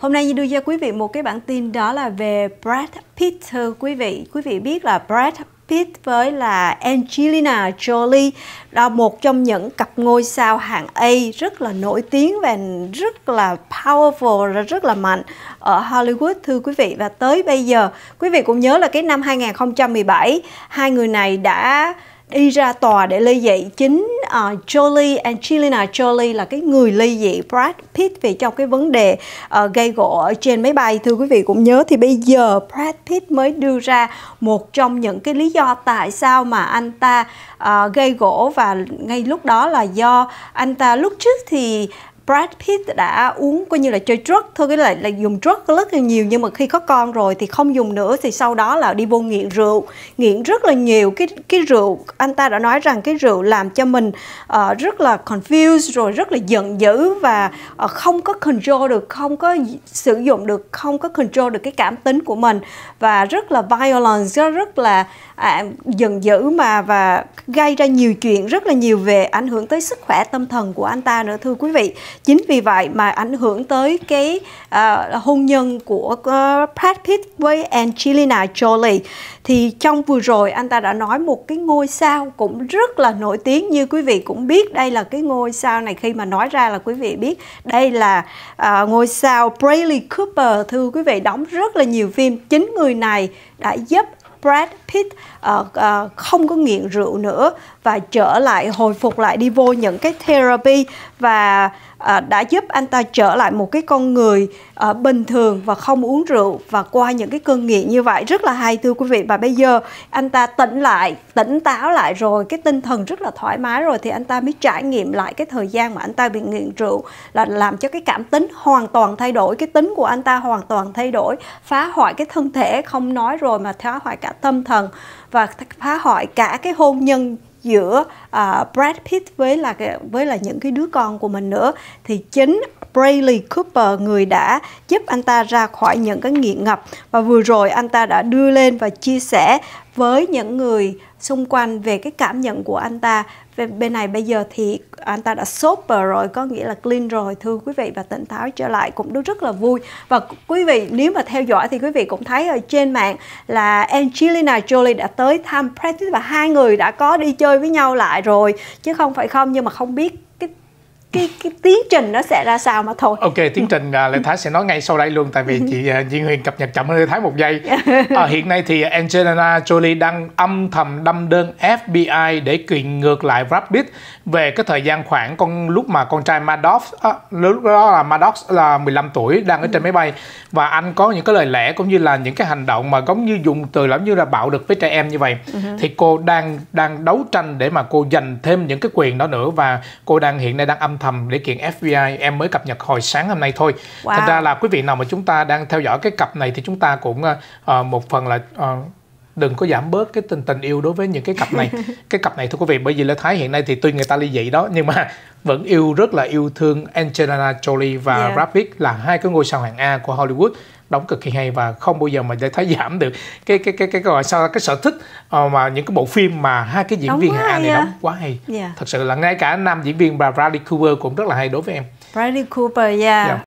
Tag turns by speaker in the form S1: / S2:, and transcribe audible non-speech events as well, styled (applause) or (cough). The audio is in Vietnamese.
S1: Hôm nay Nhi đưa cho quý vị một cái bản tin đó là về Brad Pitt thưa quý vị. Quý vị biết là Brad Pitt với là Angelina Jolie là một trong những cặp ngôi sao hạng A rất là nổi tiếng và rất là powerful và rất là mạnh ở Hollywood thưa quý vị và tới bây giờ quý vị cũng nhớ là cái năm 2017 hai người này đã đi ra tòa để ly dị chính uh, Jolie Angelina Jolie là cái người ly dị Brad Pitt vì trong cái vấn đề uh, gây gỗ ở trên máy bay thưa quý vị cũng nhớ thì bây giờ Brad Pitt mới đưa ra một trong những cái lý do tại sao mà anh ta uh, gây gỗ và ngay lúc đó là do anh ta lúc trước thì Brad Pitt đã uống coi như là chơi drug thôi cái là là dùng drug rất là nhiều nhưng mà khi có con rồi thì không dùng nữa thì sau đó là đi vô nghiện rượu nghiện rất là nhiều cái cái rượu anh ta đã nói rằng cái rượu làm cho mình uh, rất là confused rồi rất là giận dữ và uh, không có control được không có sử dụng được không có control được cái cảm tính của mình và rất là violent rất là à, giận dữ mà và gây ra nhiều chuyện rất là nhiều về ảnh hưởng tới sức khỏe tâm thần của anh ta nữa thưa quý vị chính vì vậy mà ảnh hưởng tới cái uh, hôn nhân của uh, Brad Pitt với Angelina Jolie thì trong vừa rồi anh ta đã nói một cái ngôi sao cũng rất là nổi tiếng như quý vị cũng biết đây là cái ngôi sao này khi mà nói ra là quý vị biết đây là uh, ngôi sao Bradley Cooper thưa quý vị đóng rất là nhiều phim chính người này đã giúp Brad Pitt uh, uh, không có nghiện rượu nữa và trở lại hồi phục lại đi vô những cái therapy và à, đã giúp anh ta trở lại một cái con người à, bình thường và không uống rượu và qua những cái cơn nghiện như vậy rất là hay thưa quý vị và bây giờ anh ta tỉnh lại tỉnh táo lại rồi cái tinh thần rất là thoải mái rồi thì anh ta mới trải nghiệm lại cái thời gian mà anh ta bị nghiện rượu là làm cho cái cảm tính hoàn toàn thay đổi cái tính của anh ta hoàn toàn thay đổi phá hoại cái thân thể không nói rồi mà phá hoại cả tâm thần và phá hoại cả cái hôn nhân giữa uh, Brad Pitt với là cái với là những cái đứa con của mình nữa thì chính Bradley Cooper người đã giúp anh ta ra khỏi những cái nghiện ngập và vừa rồi anh ta đã đưa lên và chia sẻ với những người xung quanh về cái cảm nhận của anh ta về bên này bây giờ thì anh ta đã sober rồi có nghĩa là clean rồi thưa quý vị và tỉnh táo trở lại cũng rất là vui và quý vị nếu mà theo dõi thì quý vị cũng thấy ở trên mạng là Angelina Jolie đã tới thăm Practice và hai người đã có đi chơi với nhau lại rồi chứ không phải không nhưng mà không biết cái cái cái tiến trình nó sẽ ra sao mà thôi ok
S2: tiến trình uh, lê thái sẽ nói ngay sau đây luôn tại vì chị uh, à, diên huyền cập nhật chậm hơn lê thái một giây uh, hiện nay thì angelina jolie đang âm thầm đâm đơn fbi để kiện ngược lại brad về cái thời gian khoảng con lúc mà con trai Maddox à, lúc đó là Maddox là 15 tuổi đang ở trên máy bay và anh có những cái lời lẽ cũng như là những cái hành động mà giống như dùng từ lắm như là bạo lực với trẻ em như vậy uh-huh. thì cô đang đang đấu tranh để mà cô giành thêm những cái quyền đó nữa và cô đang hiện nay đang âm âm thầm để kiện FBI em mới cập nhật hồi sáng hôm nay thôi. Wow. Thành ra là quý vị nào mà chúng ta đang theo dõi cái cặp này thì chúng ta cũng uh, một phần là uh, đừng có giảm bớt cái tình tình yêu đối với những cái cặp này (laughs) cái cặp này thưa quý vị bởi vì lê thái hiện nay thì tuy người ta ly dị đó nhưng mà vẫn yêu rất là yêu thương Angelina Jolie và yeah. Dạ. Brad Pitt là hai cái ngôi sao hạng A của Hollywood đóng cực kỳ hay và không bao giờ mà để thấy giảm được cái cái cái cái gọi sao cái sở thích ờ, mà những cái bộ phim mà hai cái diễn đóng viên hạng A này à. đóng quá hay. Yeah. Dạ. Thật sự là ngay cả nam diễn viên bà Bradley Cooper cũng rất là hay đối với em.
S1: Bradley Cooper, yeah. Dạ. yeah.